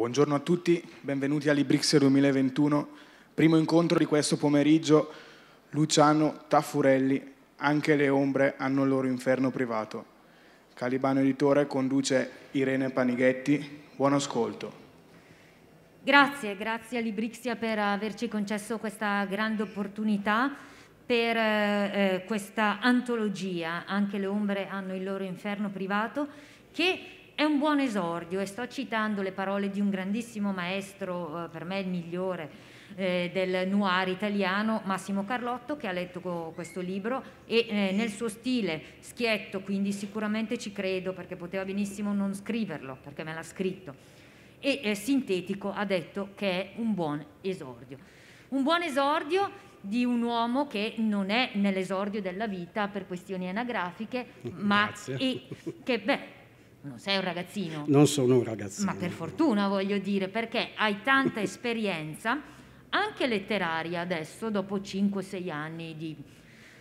Buongiorno a tutti, benvenuti a all'Ibrix 2021, primo incontro di questo pomeriggio. Luciano Taffurelli, anche le ombre hanno il loro inferno privato. Calibano Editore conduce Irene Panighetti, buon ascolto. Grazie, grazie a Librixia per averci concesso questa grande opportunità per eh, eh, questa antologia, anche le ombre hanno il loro inferno privato, che è un buon esordio e sto citando le parole di un grandissimo maestro, eh, per me il migliore, eh, del noir italiano, Massimo Carlotto, che ha letto questo libro e eh, nel suo stile schietto, quindi sicuramente ci credo perché poteva benissimo non scriverlo, perché me l'ha scritto, e eh, sintetico ha detto che è un buon esordio. Un buon esordio di un uomo che non è nell'esordio della vita per questioni anagrafiche, ma che beh, non sei un ragazzino. Non sono un ragazzino. Ma per fortuna voglio dire, perché hai tanta esperienza, anche letteraria adesso, dopo 5-6 anni di,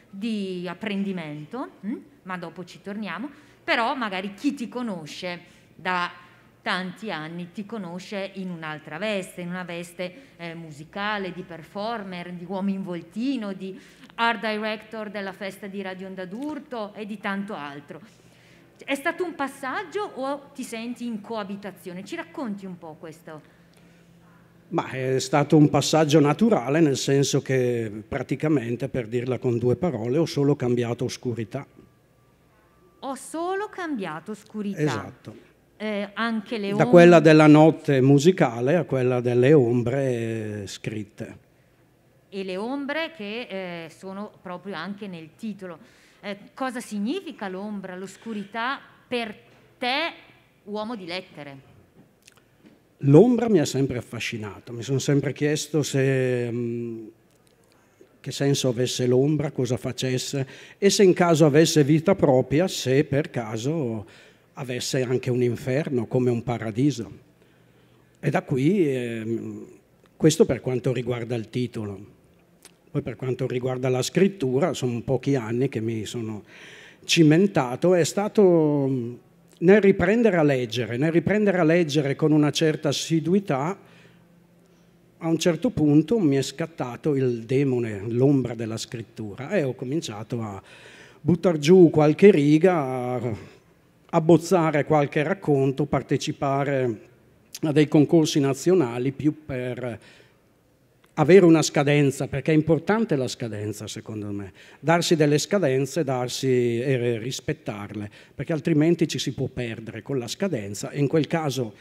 di apprendimento, hm? ma dopo ci torniamo, però magari chi ti conosce da tanti anni ti conosce in un'altra veste, in una veste eh, musicale, di performer, di uomo in voltino, di art director della festa di Radio Onda d'Urto e di tanto altro è stato un passaggio o ti senti in coabitazione? Ci racconti un po' questo? Ma è stato un passaggio naturale nel senso che praticamente, per dirla con due parole, ho solo cambiato oscurità. Ho solo cambiato oscurità. Esatto. Eh, anche le ombre. Da quella della notte musicale a quella delle ombre eh, scritte. E le ombre che eh, sono proprio anche nel titolo. Eh, cosa significa l'ombra, l'oscurità per te, uomo di lettere? L'ombra mi ha sempre affascinato, mi sono sempre chiesto se... Mm, che senso avesse l'ombra, cosa facesse e se in caso avesse vita propria, se per caso avesse anche un inferno come un paradiso. E da qui eh, questo per quanto riguarda il titolo. Poi per quanto riguarda la scrittura, sono pochi anni che mi sono cimentato, è stato mm, nel riprendere a leggere, nel riprendere a leggere con una certa assiduità, a un certo punto mi è scattato il demone, l'ombra della scrittura e ho cominciato a buttare giù qualche riga, abbozzare qualche racconto, partecipare a dei concorsi nazionali più per avere una scadenza, perché è importante la scadenza secondo me, darsi delle scadenze darsi, e rispettarle, perché altrimenti ci si può perdere con la scadenza e in quel caso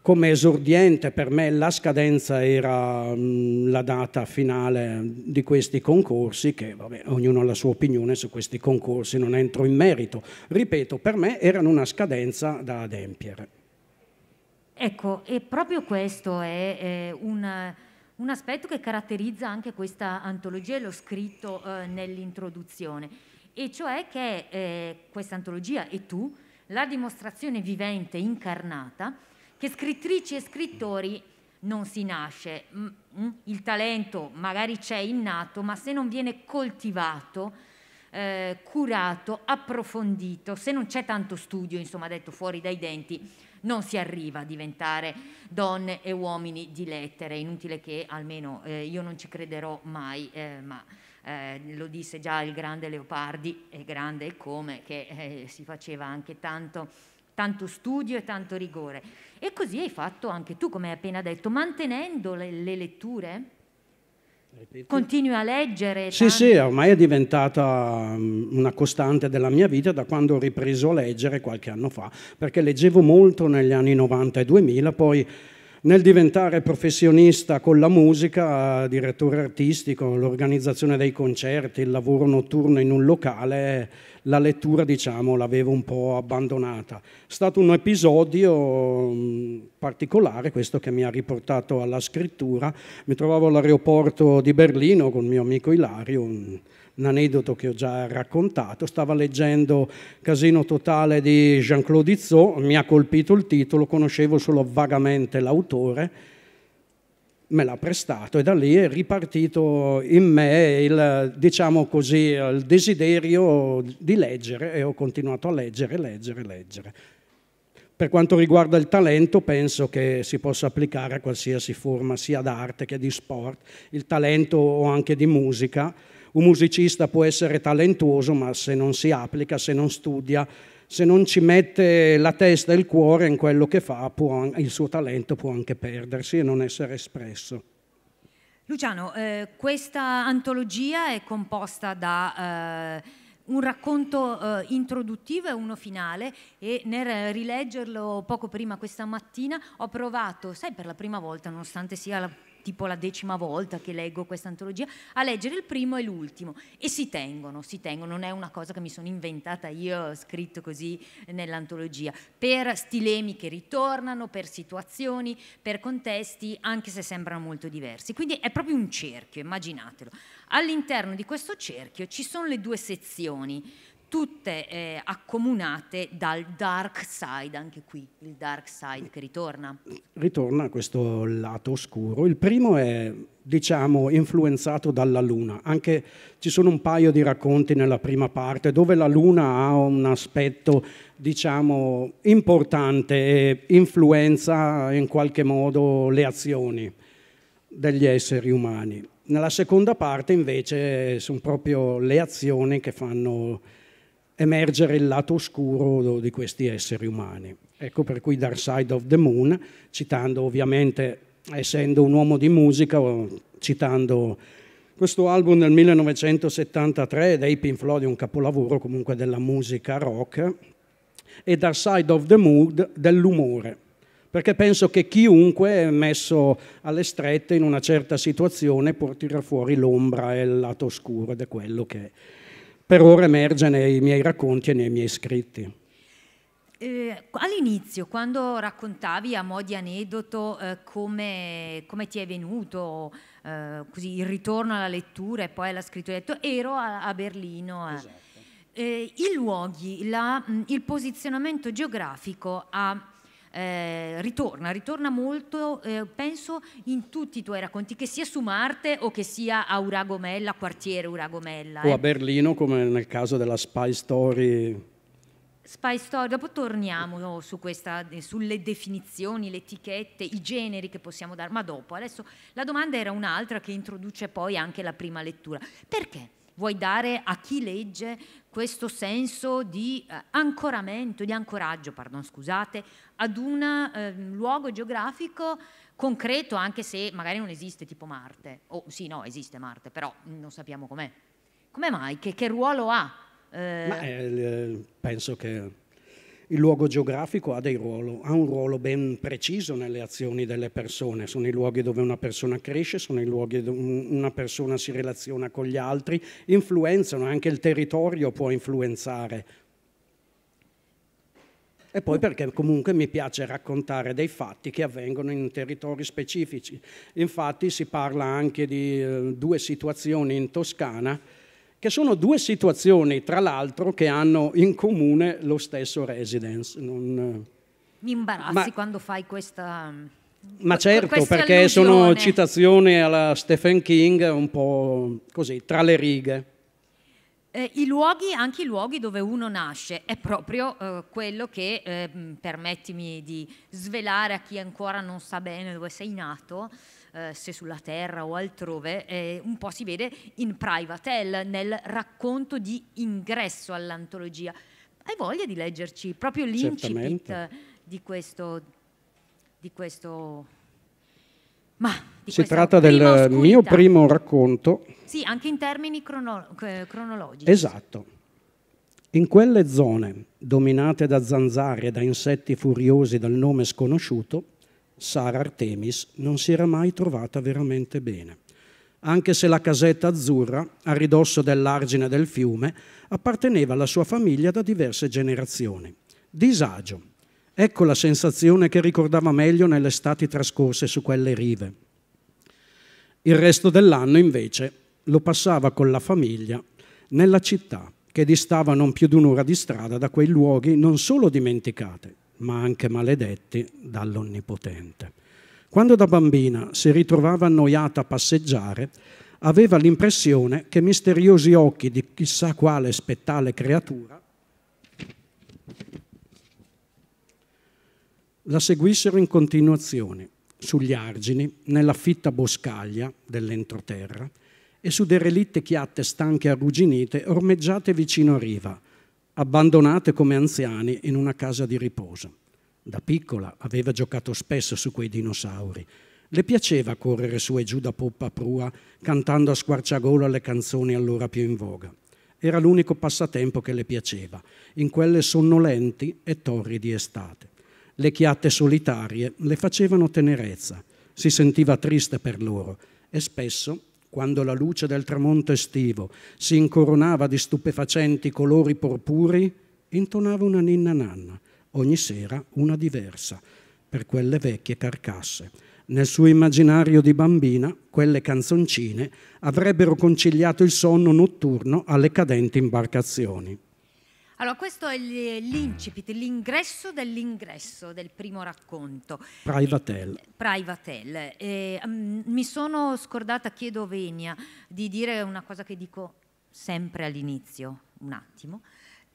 come esordiente per me la scadenza era mh, la data finale di questi concorsi, che vabbè, ognuno ha la sua opinione su questi concorsi, non entro in merito. Ripeto, per me erano una scadenza da adempiere. Ecco, e proprio questo è eh, un un aspetto che caratterizza anche questa antologia e l'ho scritto eh, nell'introduzione, e cioè che eh, questa antologia e tu, la dimostrazione vivente, incarnata, che scrittrici e scrittori non si nasce, mm, mm, il talento magari c'è innato, ma se non viene coltivato, eh, curato, approfondito, se non c'è tanto studio, insomma detto fuori dai denti, non si arriva a diventare donne e uomini di lettere, è inutile che almeno eh, io non ci crederò mai, eh, ma eh, lo disse già il grande Leopardi, e grande come, che eh, si faceva anche tanto, tanto studio e tanto rigore. E così hai fatto anche tu, come hai appena detto, mantenendo le, le letture Continui a leggere? Sì, tanto. sì, ormai è diventata una costante della mia vita da quando ho ripreso a leggere qualche anno fa, perché leggevo molto negli anni 90 e 2000, poi nel diventare professionista con la musica, direttore artistico, l'organizzazione dei concerti, il lavoro notturno in un locale, la lettura diciamo, l'avevo un po' abbandonata. È stato un episodio mm, particolare questo che mi ha riportato alla scrittura. Mi trovavo all'aeroporto di Berlino con il mio amico Ilario, un, aneddoto che ho già raccontato, stava leggendo Casino Totale di Jean-Claude Izzot, mi ha colpito il titolo, conoscevo solo vagamente l'autore me l'ha prestato e da lì è ripartito in me il, diciamo così, il desiderio di leggere e ho continuato a leggere, leggere, leggere. Per quanto riguarda il talento, penso che si possa applicare a qualsiasi forma, sia d'arte che di sport, il talento o anche di musica. Un musicista può essere talentuoso, ma se non si applica, se non studia, se non ci mette la testa e il cuore in quello che fa, può, il suo talento può anche perdersi e non essere espresso. Luciano, eh, questa antologia è composta da... Eh un racconto eh, introduttivo e uno finale e nel rileggerlo poco prima questa mattina ho provato, sai per la prima volta nonostante sia la tipo la decima volta che leggo questa antologia, a leggere il primo e l'ultimo e si tengono, si tengono, non è una cosa che mi sono inventata io, ho scritto così nell'antologia, per stilemi che ritornano, per situazioni, per contesti, anche se sembrano molto diversi. Quindi è proprio un cerchio, immaginatelo. All'interno di questo cerchio ci sono le due sezioni tutte eh, accomunate dal dark side, anche qui il dark side che ritorna. Ritorna a questo lato oscuro. Il primo è, diciamo, influenzato dalla luna. Anche ci sono un paio di racconti nella prima parte dove la luna ha un aspetto, diciamo, importante e influenza in qualche modo le azioni degli esseri umani. Nella seconda parte invece sono proprio le azioni che fanno emergere il lato oscuro di questi esseri umani. Ecco per cui Dark Side of the Moon, citando ovviamente, essendo un uomo di musica, citando questo album del 1973 dei Pink Floyd, un capolavoro comunque della musica rock, e Dark Side of the Mood dell'umore, perché penso che chiunque è messo alle strette in una certa situazione può tirare fuori l'ombra e il lato oscuro ed è quello che per ora emerge nei miei racconti e nei miei scritti. Eh, all'inizio, quando raccontavi a mo' di aneddoto eh, come, come, ti è venuto eh, così, il ritorno alla lettura e poi alla scrittura, ero a, a Berlino. Esatto. Eh, I luoghi, la, mm, il posizionamento geografico ha eh, ritorna, ritorna molto, eh, penso, in tutti i tuoi racconti, che sia su Marte o che sia a Uragomella, quartiere Uragomella. O eh. a Berlino, come nel caso della Spy Story. Spy Story, dopo torniamo oh, su questa, eh, sulle definizioni, le etichette, i generi che possiamo dare, ma dopo. Adesso la domanda era un'altra che introduce poi anche la prima lettura. Perché? vuoi dare a chi legge questo senso di eh, ancoramento, di ancoraggio, pardon, scusate, ad un eh, luogo geografico concreto, anche se magari non esiste tipo Marte. oh, sì, no, esiste Marte, però non sappiamo com'è. Come mai? Che, che ruolo ha? Eh... Ma, eh, penso che il luogo geografico ha, dei ruolo, ha, un ruolo ben preciso nelle azioni delle persone, sono i luoghi dove una persona cresce, sono i luoghi dove una persona si relaziona con gli altri, influenzano, anche il territorio può influenzare. E poi perché comunque mi piace raccontare dei fatti che avvengono in territori specifici. Infatti si parla anche di eh, due situazioni in Toscana che sono due situazioni, tra l'altro, che hanno in comune lo stesso residence. Non... Mi imbarazzi ma, quando fai questa... Ma certo, perché allusione. sono citazioni alla Stephen King, un po' così, tra le righe. Eh, I luoghi, anche i luoghi dove uno nasce, è proprio eh, quello che, eh, permettimi di svelare a chi ancora non sa bene dove sei nato, eh, se sulla Terra o altrove, eh, un po' si vede in Privatel, nel racconto di ingresso all'antologia. Hai voglia di leggerci proprio l'incipit eh, di questo, di questo ma si tratta del oscurità. mio primo racconto. Sì, anche in termini crono eh, cronologici. Esatto. In quelle zone, dominate da zanzare e da insetti furiosi dal nome sconosciuto, Sara Artemis non si era mai trovata veramente bene, anche se la casetta azzurra, a ridosso dell'argine del fiume, apparteneva alla sua famiglia da diverse generazioni. Disagio. Ecco la sensazione che ricordava meglio nelle estati trascorse su quelle rive. Il resto dell'anno, invece, lo passava con la famiglia nella città, che distava non più di un'ora di strada da quei luoghi non solo dimenticate, ma anche maledetti dall'Onnipotente. Quando da bambina si ritrovava annoiata a passeggiare, aveva l'impressione che misteriosi occhi di chissà quale spettale creatura la seguissero in continuazione sugli argini, nella fitta boscaglia dell'entroterra e su derelitte chiatte stanche arrugginite ormeggiate vicino a riva, abbandonate come anziani in una casa di riposo. Da piccola aveva giocato spesso su quei dinosauri. Le piaceva correre su e giù da poppa a prua, cantando a squarciagola le canzoni allora più in voga. Era l'unico passatempo che le piaceva, in quelle sonnolenti e torridi estate. Le chiatte solitarie le facevano tenerezza, si sentiva triste per loro e spesso quando la luce del tramonto estivo si incoronava di stupefacenti colori porpuri, intonava una ninna nanna, ogni sera una diversa, per quelle vecchie carcasse. Nel suo immaginario di bambina, quelle canzoncine avrebbero conciliato il sonno notturno alle cadenti imbarcazioni. Allora, questo è l'incipit, l'ingresso dell'ingresso del primo racconto. Privatel. Privatel. um, mi sono scordata, chiedo Venia, di dire una cosa che dico sempre all'inizio, un attimo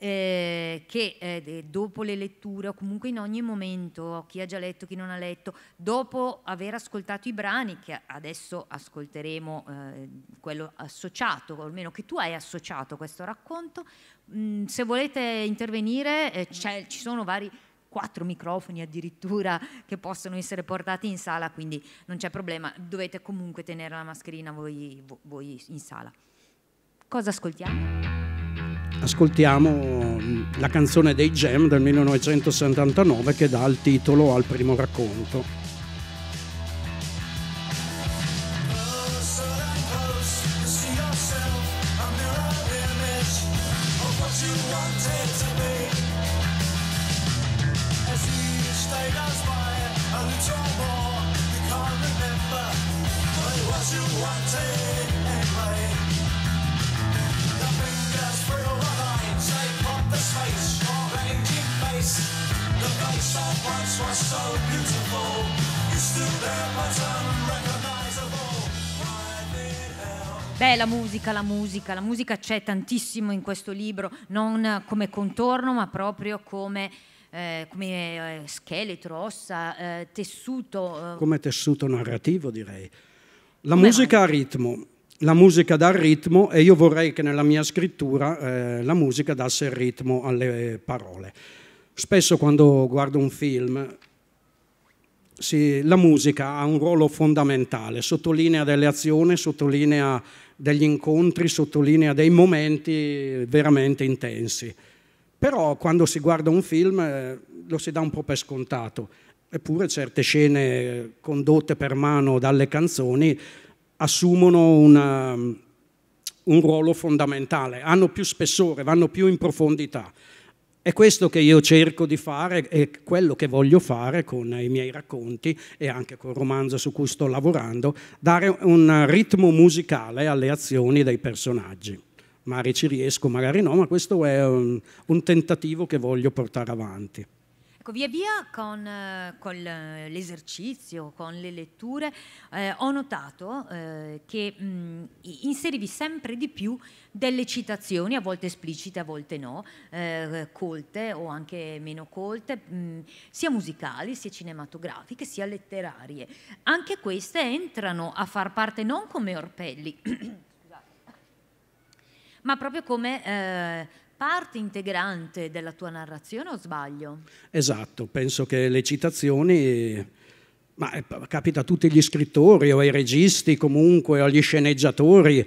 eh, che eh, dopo le letture o comunque in ogni momento, chi ha già letto, chi non ha letto, dopo aver ascoltato i brani, che adesso ascolteremo eh, quello associato, o almeno che tu hai associato a questo racconto, mh, mm, se volete intervenire eh, ci sono vari quattro microfoni addirittura che possono essere portati in sala, quindi non c'è problema, dovete comunque tenere la mascherina voi, voi in sala. Cosa ascoltiamo? ascoltiamo mm, la canzone dei Jam del 1979 che dà il titolo al primo racconto. musica, la musica, la musica c'è tantissimo in questo libro, non come contorno ma proprio come... Eh, come eh, scheletro, ossa, eh, tessuto. Eh. Come tessuto narrativo, direi. La come musica ha ritmo, la musica dà ritmo e io vorrei che nella mia scrittura eh, la musica dasse ritmo alle parole. Spesso quando guardo un film sì, la musica ha un ruolo fondamentale, sottolinea delle azioni, sottolinea degli incontri sottolinea dei momenti veramente intensi. Però quando si guarda un film eh, lo si dà un po' per scontato, eppure certe scene condotte per mano dalle canzoni assumono una, un ruolo fondamentale, hanno più spessore, vanno più in profondità. È questo che io cerco di fare e quello che voglio fare con i miei racconti e anche col romanzo su cui sto lavorando, dare un ritmo musicale alle azioni dei personaggi. Magari ci riesco, magari no, ma questo è un, un tentativo che voglio portare avanti. Ecco, via via con, eh, con eh, l'esercizio, con le letture, eh, ho notato eh, che mh, mm, inserivi sempre di più delle citazioni, a volte esplicite, a volte no, eh, colte o anche meno colte, mh, mm, sia musicali, sia cinematografiche, sia letterarie. Anche queste entrano a far parte non come orpelli, ma proprio come parte integrante della tua narrazione o sbaglio? Esatto, penso che le citazioni ma eh, capita a tutti gli scrittori o ai registi comunque agli sceneggiatori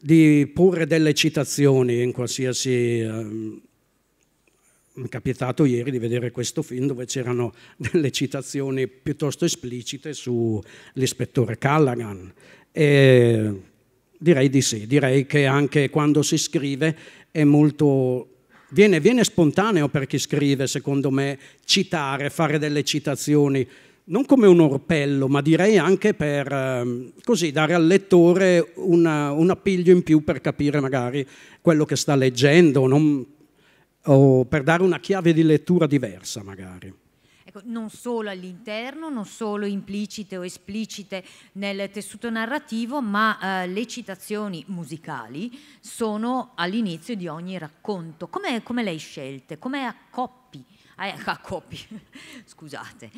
di porre delle citazioni in qualsiasi... Um, mi è capitato ieri di vedere questo film dove c'erano delle citazioni piuttosto esplicite sull'ispettore Callaghan e Direi di sì, direi che anche quando si scrive è molto... Viene, viene spontaneo per chi scrive, secondo me, citare, fare delle citazioni, non come un orpello, ma direi anche per ehm, così dare al lettore una, un appiglio in più per capire magari quello che sta leggendo, non, o per dare una chiave di lettura diversa magari ecco, non solo all'interno, non solo implicite o esplicite nel tessuto narrativo, ma eh, le citazioni musicali sono all'inizio di ogni racconto. Come, come lei scelte? Come accoppia? accoppi, scusate,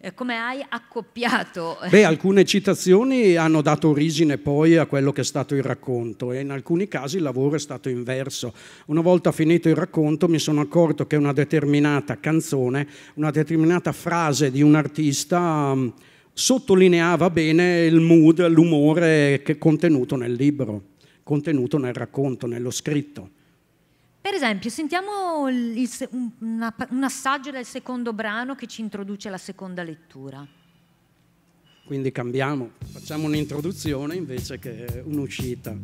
eh, come hai accoppiato? Beh, alcune citazioni hanno dato origine poi a quello che è stato il racconto e in alcuni casi il lavoro è stato inverso. Una volta finito il racconto mi sono accorto che una determinata canzone, una determinata frase di un artista mm, sottolineava bene il mood, l'umore contenuto nel libro, contenuto nel racconto, nello scritto. Per esempio, sentiamo il, una, un assaggio del secondo brano che ci introduce alla seconda lettura. Quindi cambiamo, facciamo un'introduzione invece che un'uscita.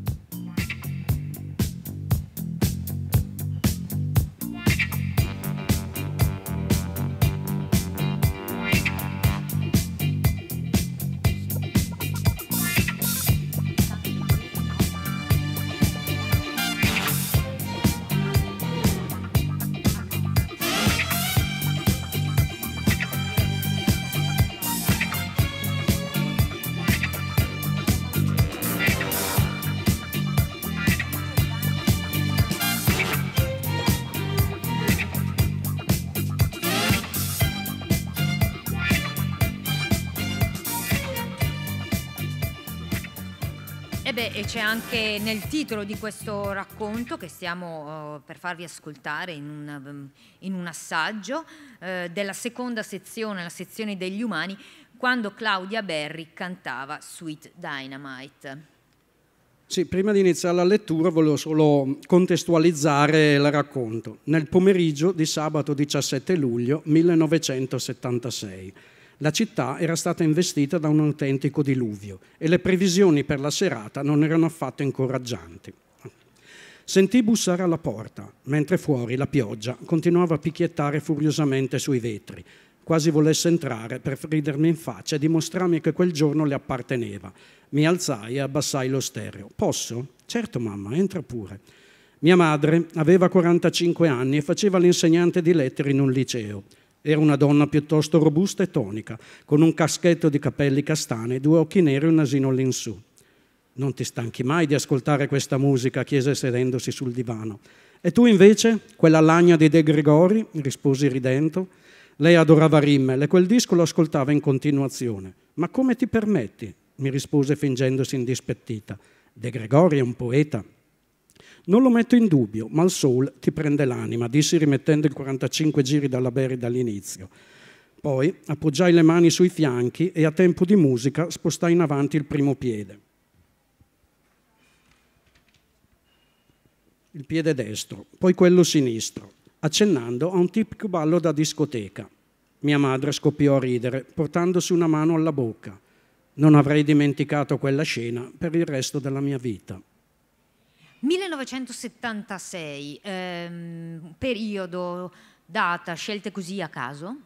anche nel titolo di questo racconto che stiamo uh, per farvi ascoltare in, un, ehm, in un assaggio uh, della seconda sezione, la sezione degli umani, quando Claudia Berry cantava Sweet Dynamite. Sì, prima di iniziare la lettura volevo solo contestualizzare il racconto. Nel pomeriggio di sabato 17 luglio 1976 la città era stata investita da un autentico diluvio e le previsioni per la serata non erano affatto incoraggianti. Sentì bussare alla porta, mentre fuori la pioggia continuava a picchiettare furiosamente sui vetri, quasi volesse entrare per ridermi in faccia e dimostrarmi che quel giorno le apparteneva. Mi alzai e abbassai lo stereo. Posso? Certo, mamma, entra pure. Mia madre aveva 45 anni e faceva l'insegnante di lettere in un liceo. Era una donna piuttosto robusta e tonica, con un caschetto di capelli castani, due occhi neri e un nasino all'insù. Non ti stanchi mai di ascoltare questa musica, chiese sedendosi sul divano. E tu invece, quella lagna di De Gregori, risposi ridendo. Lei adorava Rimmel e quel disco lo ascoltava in continuazione. Ma come ti permetti? mi rispose fingendosi indispettita. De Gregori è un poeta, non lo metto in dubbio, ma il soul ti prende l'anima, dissi rimettendo i 45 giri dalla Berry dall'inizio. Poi appoggiai le mani sui fianchi e a tempo di musica spostai in avanti il primo piede. Il piede destro, poi quello sinistro, accennando a un tipico ballo da discoteca. Mia madre scoppiò a ridere, portandosi una mano alla bocca. Non avrei dimenticato quella scena per il resto della mia vita. 1976, ehm, periodo, data, scelte così a caso?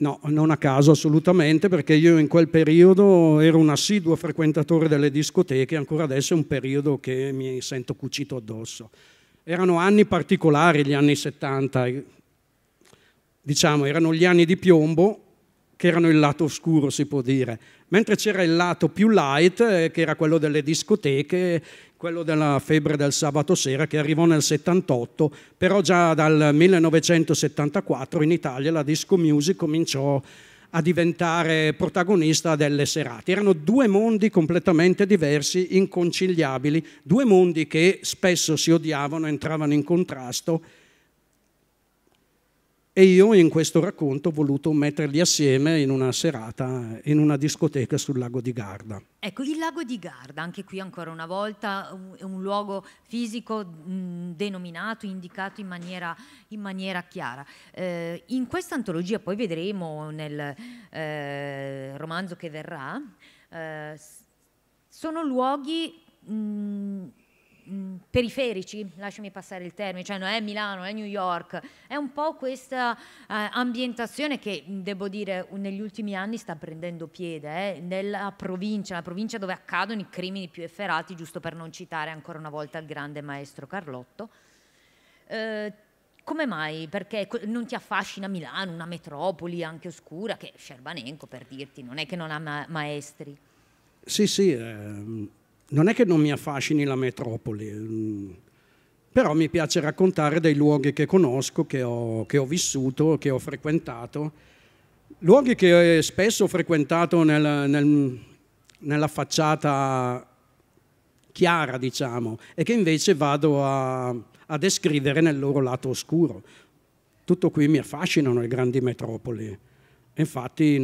No, non a caso assolutamente, perché io in quel periodo ero un assiduo frequentatore delle discoteche, ancora adesso è un periodo che mi sento cucito addosso. Erano anni particolari gli anni 70, diciamo, erano gli anni di piombo che erano il lato oscuro, si può dire, mentre c'era il lato più light, eh, che era quello delle discoteche, quello della febbre del sabato sera, che arrivò nel 78, però già dal 1974 in Italia la disco music cominciò a diventare protagonista delle serate. Erano due mondi completamente diversi, inconciliabili, due mondi che spesso si odiavano, entravano in contrasto e io in questo racconto ho voluto metterli assieme in una serata, in una discoteca sul lago di Garda. Ecco, il lago di Garda, anche qui ancora una volta, è un luogo fisico denominato, indicato in maniera, in maniera chiara. Eh, in questa antologia, poi vedremo nel eh, romanzo che verrà, eh, sono luoghi... Mh, mh, periferici, lasciami passare il termine, cioè non è Milano, è New York, è un po' questa eh, ambientazione che devo dire negli ultimi anni sta prendendo piede eh, nella provincia, la provincia dove accadono i crimini più efferati, giusto per non citare ancora una volta il grande maestro Carlotto. Eh, come mai? Perché non ti affascina Milano, una metropoli anche oscura, che Scerbanenco per dirti, non è che non ha ma maestri. Sì, sì, ehm, non è che non mi affascini la metropoli, mm, però mi piace raccontare dei luoghi che conosco, che ho, che ho vissuto, che ho frequentato, luoghi che spesso ho frequentato nel, nel, nella facciata chiara, diciamo, e che invece vado a, a descrivere nel loro lato oscuro. Tutto qui mi affascinano le grandi metropoli. Infatti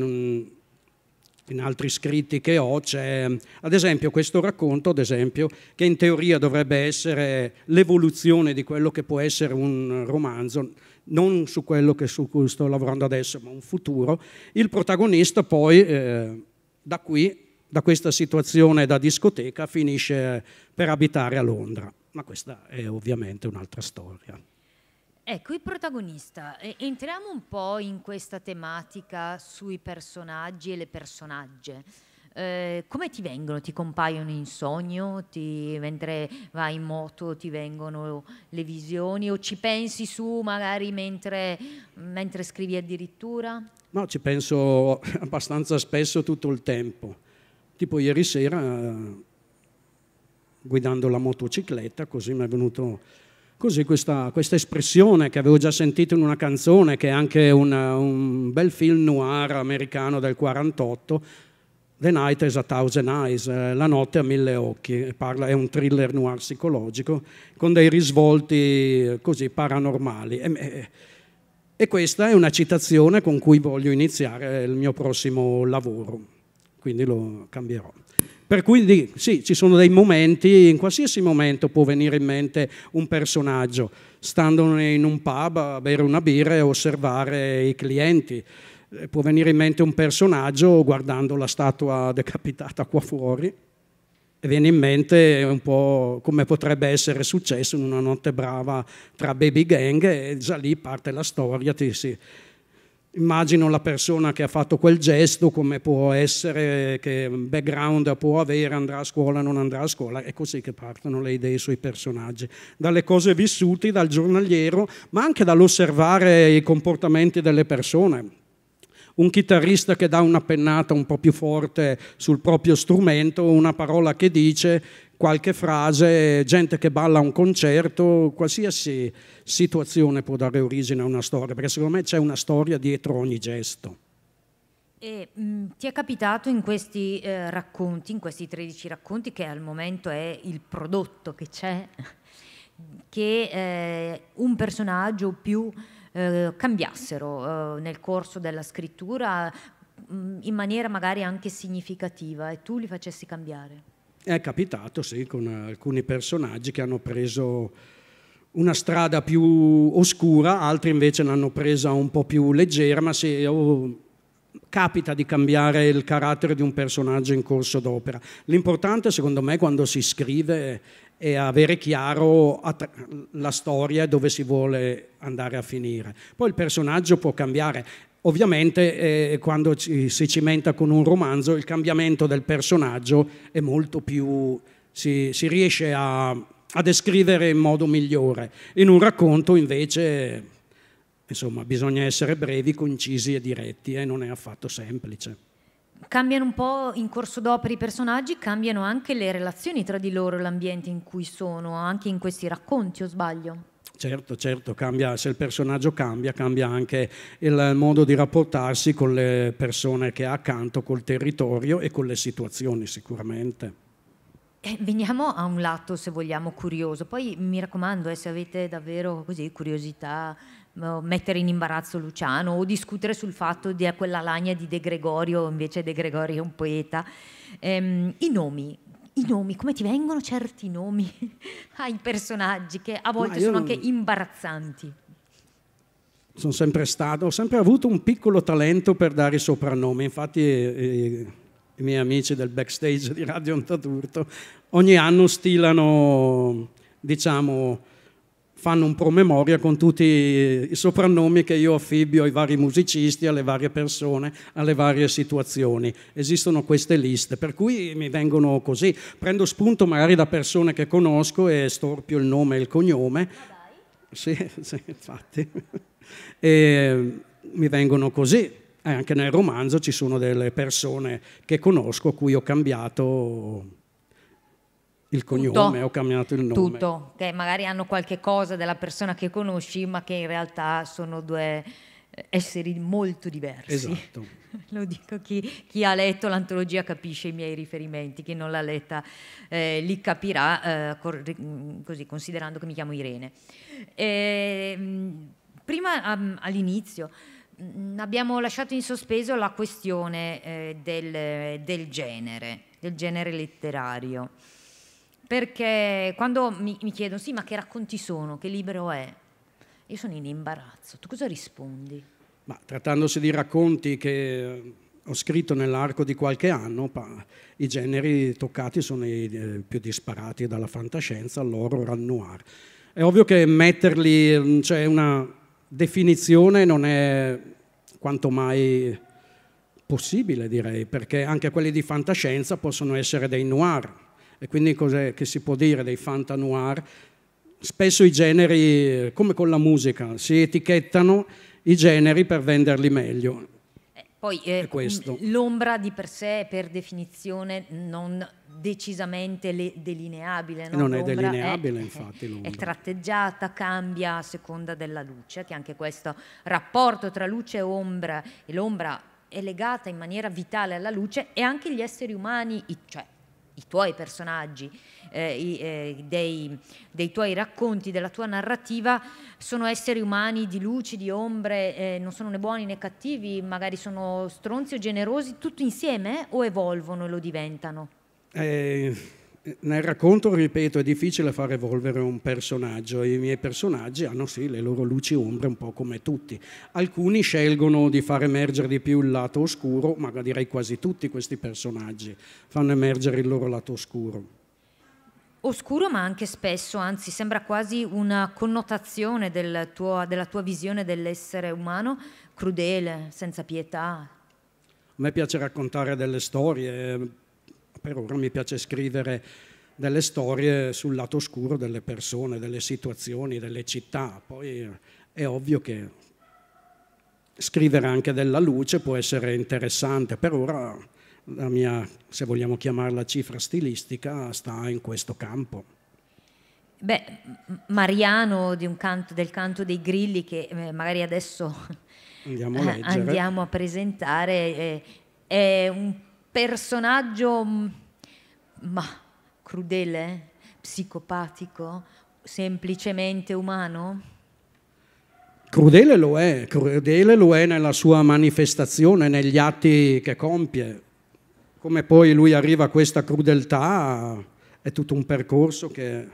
in altri scritti che ho c'è ad esempio questo racconto esempio, che in teoria dovrebbe essere l'evoluzione di quello che può essere un romanzo non su quello su cui sto lavorando adesso ma un futuro il protagonista poi eh, da qui da questa situazione da discoteca finisce per abitare a Londra ma questa è ovviamente un'altra storia Ecco, il protagonista, entriamo un po' in questa tematica sui personaggi e le personagge. Eh, come ti vengono? Ti compaiono in sogno? Ti, mentre vai in moto ti vengono le visioni? O ci pensi su magari mentre, mentre scrivi addirittura? No, ci penso abbastanza spesso tutto il tempo. Tipo ieri sera, guidando la motocicletta, così mi è venuto Così questa, questa, espressione che avevo già sentito in una canzone, che è anche una, un bel film noir americano del 48, The Night is a Thousand Eyes, eh, La notte a mille occhi, parla, è un thriller noir psicologico con dei risvolti eh, così paranormali. E, eh, e questa è una citazione con cui voglio iniziare il mio prossimo lavoro, quindi lo cambierò. Per cui sì, ci sono dei momenti, in qualsiasi momento può venire in mente un personaggio, stando in un pub a bere una birra e osservare i clienti. Eh, può venire in mente un personaggio guardando la statua decapitata qua fuori e viene in mente un po' come potrebbe essere successo in una notte brava tra baby gang e già lì parte la storia, ti si, immagino la persona che ha fatto quel gesto come può essere, che background può avere, andrà a scuola, non andrà a scuola, è così che partono le idee sui personaggi, dalle cose vissute, dal giornaliero, ma anche dall'osservare i comportamenti delle persone. Un chitarrista che dà una pennata un po' più forte sul proprio strumento, una parola che dice, qualche frase, gente che balla a un concerto, qualsiasi situazione può dare origine a una storia, perché secondo me c'è una storia dietro ogni gesto. E, mh, mm, ti è capitato in questi eh, racconti, in questi 13 racconti, che al momento è il prodotto che c'è, che eh, un personaggio o più eh, cambiassero eh, nel corso della scrittura mh, mm, in maniera magari anche significativa e tu li facessi cambiare? È capitato, sì, con alcuni personaggi che hanno preso una strada più oscura, altri invece l'hanno presa un po' più leggera, ma se oh, capita di cambiare il carattere di un personaggio in corso d'opera. L'importante, secondo me, quando si scrive è avere chiaro la storia dove si vuole andare a finire. Poi il personaggio può cambiare. Ovviamente eh, quando ci, si cimenta con un romanzo il cambiamento del personaggio è molto più... si, si riesce a, a, descrivere in modo migliore. In un racconto invece, insomma, bisogna essere brevi, concisi e diretti e eh, non è affatto semplice. Cambiano un po' in corso d'opera i personaggi, cambiano anche le relazioni tra di loro, e l'ambiente in cui sono, anche in questi racconti, o sbaglio? Certo, certo, cambia, se il personaggio cambia, cambia anche il modo di rapportarsi con le persone che ha accanto, col territorio e con le situazioni sicuramente. Eh, veniamo a un lato, se vogliamo, curioso. Poi mi raccomando, eh, se avete davvero così, curiosità, mettere in imbarazzo Luciano o discutere sul fatto di eh, quella lagna di De Gregorio, invece De Gregorio è un poeta. Ehm, I nomi, i nomi, come ti vengono certi nomi ai ah, personaggi che a volte sono anche imbarazzanti? Sono sempre stato, ho sempre avuto un piccolo talento per dare i soprannomi, infatti eh, eh i miei amici del backstage di Radio Antaturto ogni anno stilano, diciamo, fanno un promemoria con tutti i soprannomi che io affibbio ai vari musicisti, alle varie persone, alle varie situazioni. Esistono queste liste, per cui mi vengono così. Prendo spunto magari da persone che conosco e storpio il nome e il cognome. Sì, sì, infatti. E mi vengono così. E anche nel romanzo ci sono delle persone che conosco cui ho cambiato il cognome, tutto, ho cambiato il nome. Tutto, che magari hanno qualche cosa della persona che conosci, ma che in realtà sono due eh, esseri molto diversi. Esatto. Lo dico chi, chi, ha letto l'antologia capisce i miei riferimenti, chi non l'ha letta eh, li capirà, eh, cor- mm, così considerando che mi chiamo Irene. E, ehm, prima um, all'inizio mm, abbiamo lasciato in sospeso la questione eh, del, del genere, del genere letterario. Perché quando mi, mi chiedono, sì, ma che racconti sono, che libro è? Io sono in imbarazzo, tu cosa rispondi? Ma trattandosi di racconti che ho scritto nell'arco di qualche anno, i generi toccati sono i eh, più disparati, dalla fantascienza all'horror al noir. È ovvio che metterli, mm, cioè una definizione non è quanto mai possibile, direi, perché anche quelli di fantascienza possono essere dei noir, e quindi cos'è che si può dire dei noir? Spesso i generi, come con la musica, si etichettano i generi per venderli meglio. Eh, poi eh, mm, l'ombra di per sé, è per definizione, non decisamente le, delineabile. No? Non è delineabile, è, infatti. L'ombra. È tratteggiata, cambia a seconda della luce, che anche questo rapporto tra luce e ombra, e l'ombra è legata in maniera vitale alla luce, e anche gli esseri umani, cioè i tuoi personaggi, eh, i, eh, dei, dei, tuoi racconti, della tua narrativa, sono esseri umani di luci, di ombre, eh, non sono né buoni né cattivi, magari sono stronzi o generosi, tutto insieme eh, o evolvono e lo diventano? Eh, nel racconto, ripeto, è difficile far evolvere un personaggio. I miei personaggi hanno sì le loro luci e ombre un po' come tutti. Alcuni scelgono di far emergere di più il lato oscuro, ma direi quasi tutti questi personaggi fanno emergere il loro lato oscuro oscuro ma anche spesso, anzi sembra quasi una connotazione del tuo, della tua visione dell'essere umano, crudele, senza pietà. A me piace raccontare delle storie, per ora mi piace scrivere delle storie sul lato oscuro delle persone, delle situazioni, delle città. Poi eh, è ovvio che scrivere anche della luce può essere interessante, per ora la mia, se vogliamo chiamarla cifra stilistica, sta in questo campo. Beh, Mariano canto, del canto dei grilli che eh, magari adesso andiamo a, andiamo a presentare, eh, è un personaggio, mm, ma crudele, eh? psicopatico, semplicemente umano? Crudele lo è, crudele lo è nella sua manifestazione, negli atti che compie. Come poi lui arriva a questa crudeltà è tutto un percorso che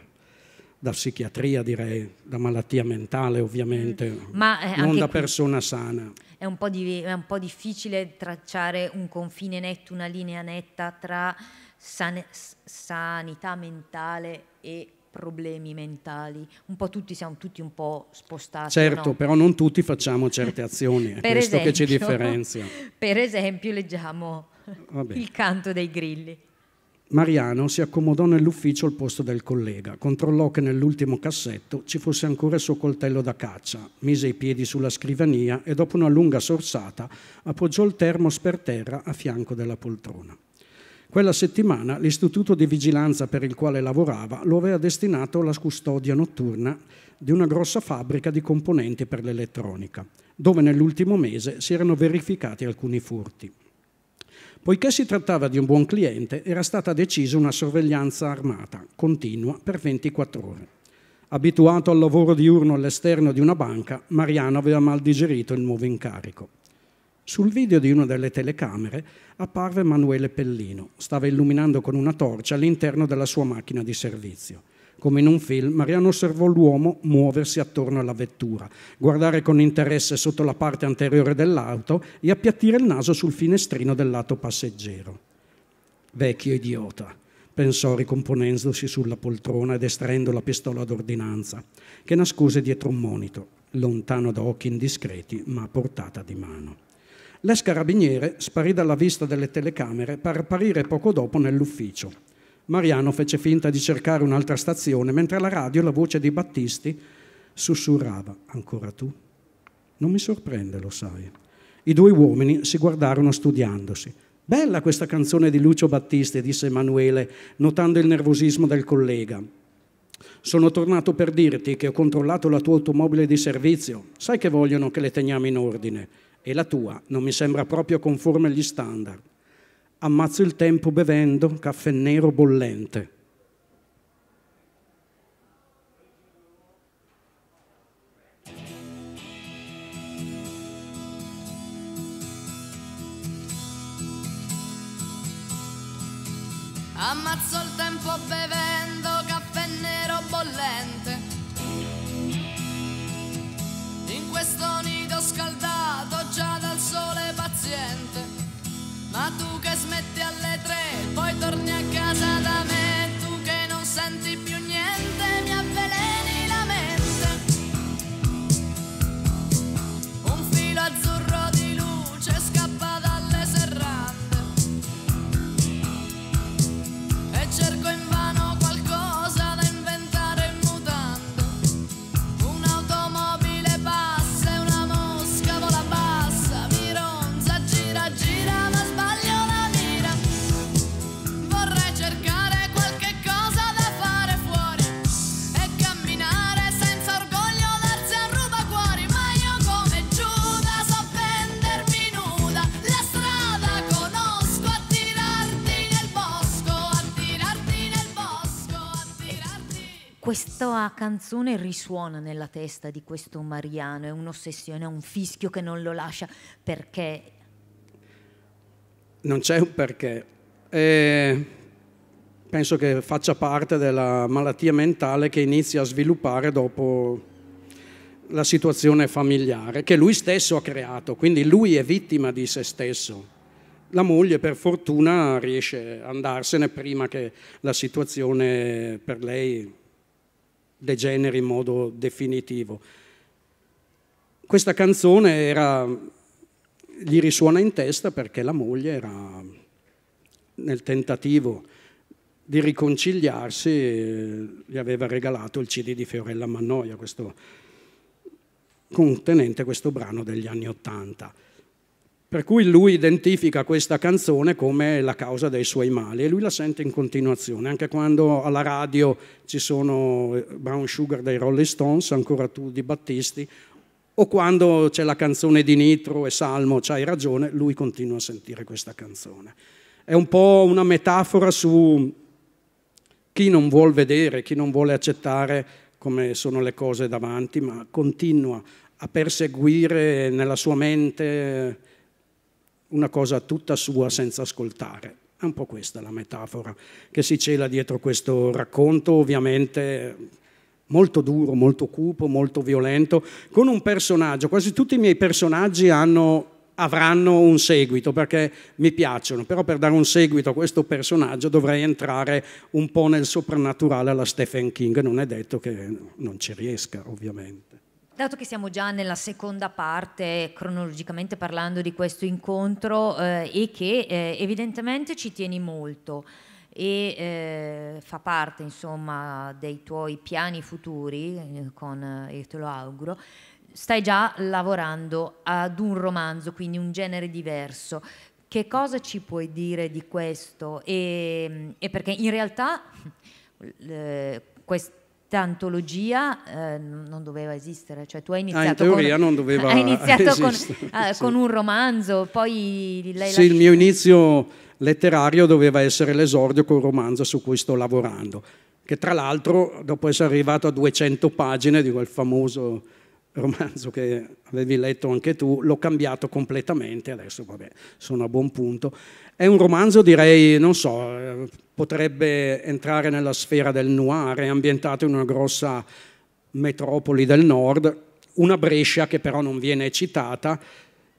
da psichiatria direi, da malattia mentale ovviamente, mm. Ma eh, non da persona sana. È un, di, è un, po difficile tracciare un confine netto, una linea netta tra san sanità mentale e problemi mentali. Un po' tutti siamo tutti un po' spostati. Certo, no? però non tutti facciamo certe azioni, è questo esempio, che ci differenzia. Per esempio leggiamo Vabbè. il canto dei grilli. Mariano si accomodò nell'ufficio al posto del collega, controllò che nell'ultimo cassetto ci fosse ancora il suo coltello da caccia, mise i piedi sulla scrivania e dopo una lunga sorsata appoggiò il termos per terra a fianco della poltrona. Quella settimana l'istituto di vigilanza per il quale lavorava lo aveva destinato alla custodia notturna di una grossa fabbrica di componenti per l'elettronica, dove nell'ultimo mese si erano verificati alcuni furti. Poiché si trattava di un buon cliente, era stata decisa una sorveglianza armata, continua, per 24 ore. Abituato al lavoro diurno all'esterno di una banca, Mariano aveva mal digerito il nuovo incarico. Sul video di una delle telecamere apparve Manuele Pellino. Stava illuminando con una torcia l'interno della sua macchina di servizio come in un film, Mariano osservò l'uomo muoversi attorno alla vettura, guardare con interesse sotto la parte anteriore dell'auto e appiattire il naso sul finestrino del lato passeggero. Vecchio idiota, pensò ricomponendosi sulla poltrona ed estraendo la pistola d'ordinanza, che nascose dietro un monito, lontano da occhi indiscreti ma a portata di mano. L'ex carabiniere sparì dalla vista delle telecamere per apparire poco dopo nell'ufficio, Mariano fece finta di cercare un'altra stazione, mentre alla radio la voce di Battisti sussurrava, ancora tu? Non mi sorprende, lo sai. I due uomini si guardarono studiandosi. Bella questa canzone di Lucio Battisti, disse Emanuele, notando il nervosismo del collega. Sono tornato per dirti che ho controllato la tua automobile di servizio. Sai che vogliono che le teniamo in ordine. E la tua non mi sembra proprio conforme agli standard ammazzo il tempo bevendo caffè nero bollente. Questa canzone risuona nella testa di questo Mariano, è un'ossessione, è un fischio che non lo lascia perché... Non c'è un perché. Eh, penso che faccia parte della malattia mentale che inizia a sviluppare dopo la situazione familiare che lui stesso ha creato, quindi lui è vittima di se stesso. La moglie per fortuna riesce ad andarsene prima che la situazione per lei degeneri in modo definitivo. Questa canzone era, gli risuona in testa perché la moglie era nel tentativo di riconciliarsi, gli aveva regalato il CD di Fiorella Mannoia, questo, contenente questo brano degli anni Ottanta. Per cui lui identifica questa canzone come la causa dei suoi mali e lui la sente in continuazione, anche quando alla radio ci sono eh, Brown Sugar dei Rolling Stones, ancora tu di Battisti, o quando c'è la canzone di Nitro e Salmo, c'hai ragione, lui continua a sentire questa canzone. È un po' una metafora su chi non vuol vedere, chi non vuole accettare come sono le cose davanti, ma continua a perseguire nella sua mente una cosa tutta sua senza ascoltare. È un po' questa la metafora che si cela dietro questo racconto, ovviamente molto duro, molto cupo, molto violento, con un personaggio. Quasi tutti i miei personaggi hanno, avranno un seguito perché mi piacciono, però per dare un seguito a questo personaggio dovrei entrare un po' nel soprannaturale alla Stephen King, non è detto che non ci riesca ovviamente. Dato che siamo già nella seconda parte, cronologicamente parlando di questo incontro, eh, e che eh, evidentemente ci tieni molto e eh, fa parte insomma dei tuoi piani futuri, eh, con, e eh, te lo auguro, stai già lavorando ad un romanzo, quindi un genere diverso. Che cosa ci puoi dire di questo? E, e perché in realtà eh, quest, antologia eh, non doveva esistere, cioè tu hai ah, iniziato, ah, con, non doveva hai iniziato con, eh, sì. con, un romanzo, poi lei Sì, il mio inizio letterario doveva essere l'esordio con il romanzo su cui sto lavorando, che tra l'altro dopo essere arrivato a 200 pagine di quel famoso romanzo che avevi letto anche tu, l'ho cambiato completamente, adesso vabbè, sono a buon punto. È un romanzo, direi, non so, eh, potrebbe entrare nella sfera del noir, è ambientato in una grossa metropoli del nord, una Brescia che però non viene citata,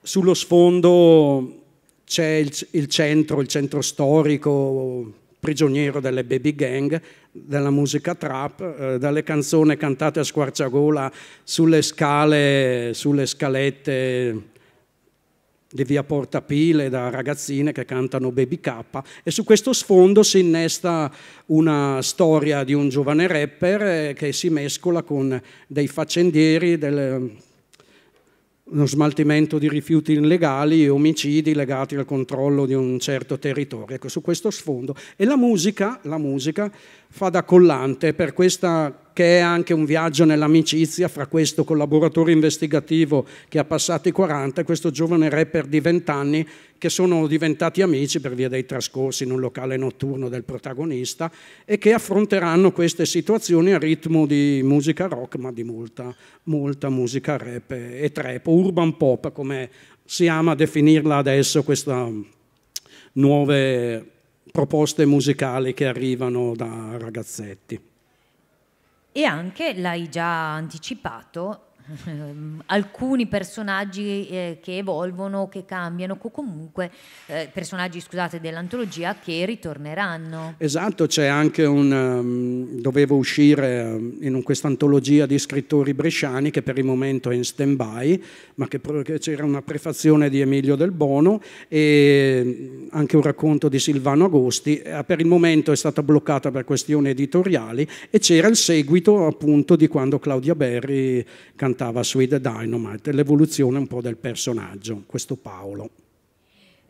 sullo sfondo c'è il, il centro, il centro storico, prigioniero delle baby gang, della musica trap, eh, dalle canzoni cantate a squarciagola sulle scale, sulle scalette di via Portapile da ragazzine che cantano Baby K e su questo sfondo si innesta una storia di un giovane rapper eh, che si mescola con dei faccendieri, delle, uno smaltimento di rifiuti illegali, e omicidi legati al controllo di un certo territorio. Ecco, su questo sfondo. E la musica, la musica fa da collante per questa che è anche un viaggio nell'amicizia fra questo collaboratore investigativo che ha passato i 40 e questo giovane rapper di 20 anni che sono diventati amici per via dei trascorsi in un locale notturno del protagonista e che affronteranno queste situazioni a ritmo di musica rock ma di molta, molta musica rap e trap, urban pop come si ama definirla adesso questa nuove proposte musicali che arrivano da ragazzetti. E anche, l'hai già anticipato, Ehm, alcuni personaggi eh, che evolvono, che cambiano, o comunque eh, personaggi scusate, dell'antologia che ritorneranno. Esatto, c'è anche un... Um, ehm, dovevo uscire ehm, in questa antologia di scrittori bresciani che per il momento è in stand-by, ma che, che c'era una prefazione di Emilio Del Bono e anche un racconto di Silvano Agosti, eh, per il momento è stata bloccata per questioni editoriali e c'era il seguito appunto di quando Claudia Berri cantava cantava The Dynamite, l'evoluzione un po' del personaggio, questo Paolo.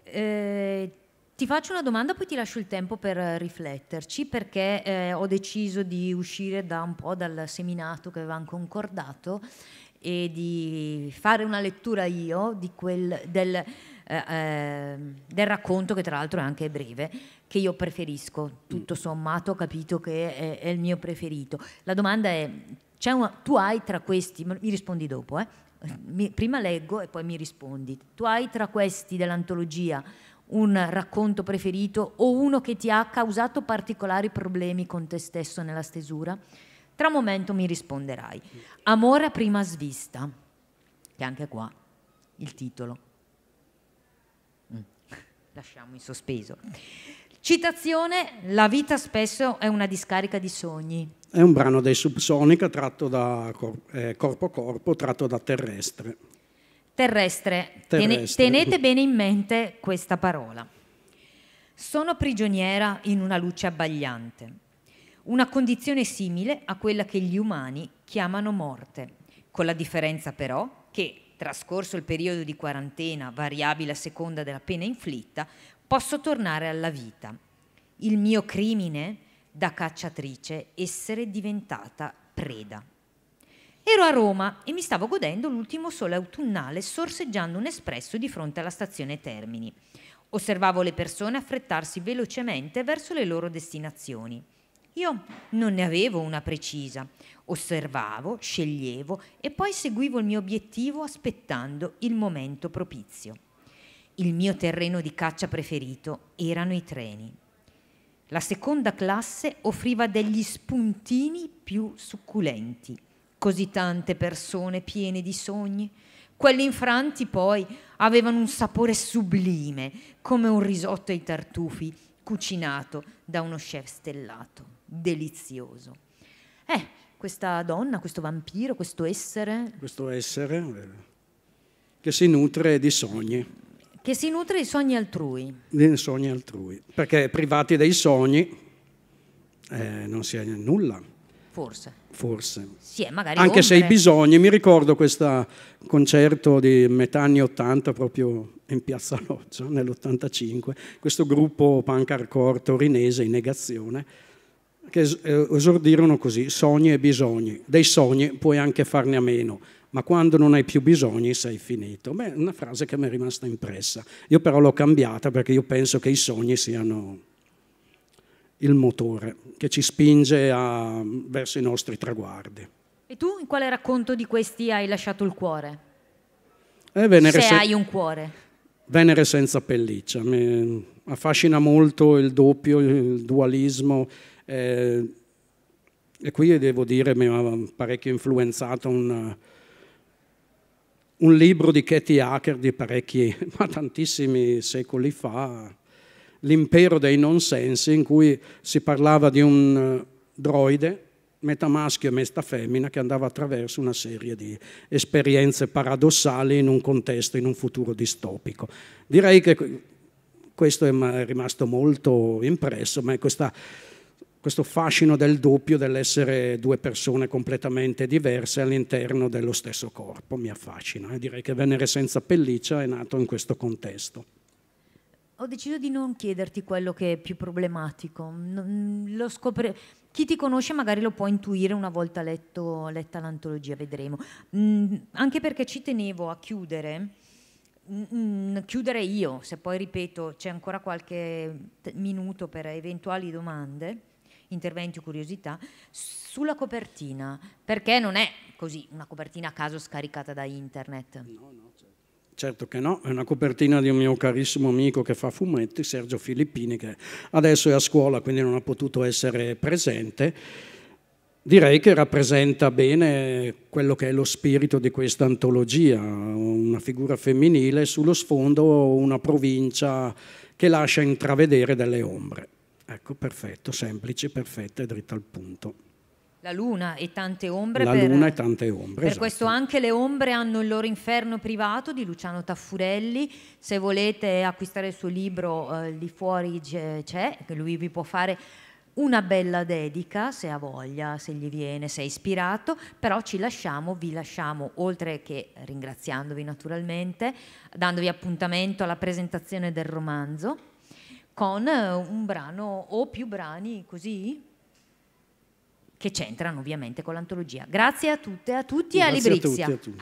Eh, ti faccio una domanda, poi ti lascio il tempo per rifletterci, perché eh, ho deciso di uscire da un po' dal seminato che avevamo concordato e di fare una lettura io quel, del, eh, ehm, del, racconto, che tra l'altro è anche breve, che io preferisco. Tutto mm. sommato ho capito che è, è il mio preferito. La domanda è, una, tu hai tra questi, mi rispondi dopo, eh? mi, prima leggo e poi mi rispondi, tu hai tra questi dell'antologia un racconto preferito o uno che ti ha causato particolari problemi con te stesso nella stesura? Tra un momento mi risponderai. Amore a prima svista, che anche qua il titolo. Mm. Lasciamo in sospeso. Citazione, la vita spesso è una discarica di sogni. È un brano dei Subsonica tratto da cor eh, Corpo Corpo, tratto da Terrestre. Terrestre, terrestre. Tene tenete bene in mente questa parola. Sono prigioniera in una luce abbagliante, una condizione simile a quella che gli umani chiamano morte, con la differenza però che, trascorso il periodo di quarantena, variabile a seconda della pena inflitta, posso tornare alla vita. Il mio crimine da cacciatrice essere diventata preda. Ero a Roma e mi stavo godendo l'ultimo sole autunnale sorseggiando un espresso di fronte alla stazione Termini. Osservavo le persone affrettarsi velocemente verso le loro destinazioni. Io non ne avevo una precisa. Osservavo, sceglievo e poi seguivo il mio obiettivo aspettando il momento propizio. Il mio terreno di caccia preferito erano i treni. La seconda classe offriva degli spuntini più succulenti, così tante persone piene di sogni. Quelli infranti poi avevano un sapore sublime, come un risotto ai tartufi cucinato da uno chef stellato, delizioso. Eh, questa donna, questo vampiro, questo essere... Questo essere eh, che si nutre di sogni. Che si nutre dei sogni altrui. Di sogni altrui, perché privati dei sogni eh, non si è nulla. Forse. Forse. Sì, magari Anche ombre. se i bisogni, mi ricordo questo concerto di metà anni 80 proprio in Piazza Loggia nell'85, questo gruppo punk hardcore torinese in negazione che eh, esordirono così, sogni e bisogni. Dei sogni puoi anche farne a meno, ma quando non hai più bisogni sei finito. Beh, una frase che mi è rimasta impressa. Io però l'ho cambiata perché io penso che i sogni siano il motore che ci spinge a, verso i nostri traguardi. E tu in quale racconto di questi hai lasciato il cuore? Eh, Venere Se hai un cuore. Venere senza pelliccia, mi affascina molto il doppio, il dualismo. Eh, e qui devo dire mi ha parecchio influenzato un un libro di Katie Hacker di parecchi, ma tantissimi secoli fa, L'impero dei non sensi, in cui si parlava di un eh, droide, metà maschio e metà femmina, che andava attraverso una serie di esperienze paradossali in un contesto, in un futuro distopico. Direi che questo è rimasto molto impresso, ma è questa questo fascino del doppio, dell'essere due persone completamente diverse all'interno dello stesso corpo, mi affascina. E direi che Venere senza pelliccia è nato in questo contesto. Ho deciso di non chiederti quello che è più problematico. Scopre... Chi ti conosce magari lo può intuire una volta letto, letta l'antologia, vedremo. Mm, anche perché ci tenevo a chiudere mm, mm, chiudere io, se poi ripeto c'è ancora qualche minuto per eventuali domande interventi o curiosità, sulla copertina, perché non è così una copertina a caso scaricata da internet. No, no, certo. Certo che no, è una copertina di un mio carissimo amico che fa fumetti, Sergio Filippini, che adesso è a scuola quindi non ha potuto essere presente. Direi che rappresenta bene quello che è lo spirito di questa antologia, una figura femminile sullo sfondo, una provincia che lascia intravedere delle ombre. Ecco, perfetto, semplice, perfetto e dritto al punto. La luna e tante ombre. La per, luna e tante ombre. Per esatto. questo anche le ombre hanno il loro inferno privato di Luciano Taffurelli. Se volete acquistare il suo libro, eh, lì fuori c'è, che lui vi può fare una bella dedica, se ha voglia, se gli viene, se è ispirato, però ci lasciamo, vi lasciamo, oltre che ringraziandovi naturalmente, dandovi appuntamento alla presentazione del romanzo con eh, un brano o più brani così che c'entrano ovviamente con l'antologia. Grazie a tutte e a tutti e a Librizia. A tutti, a tutti.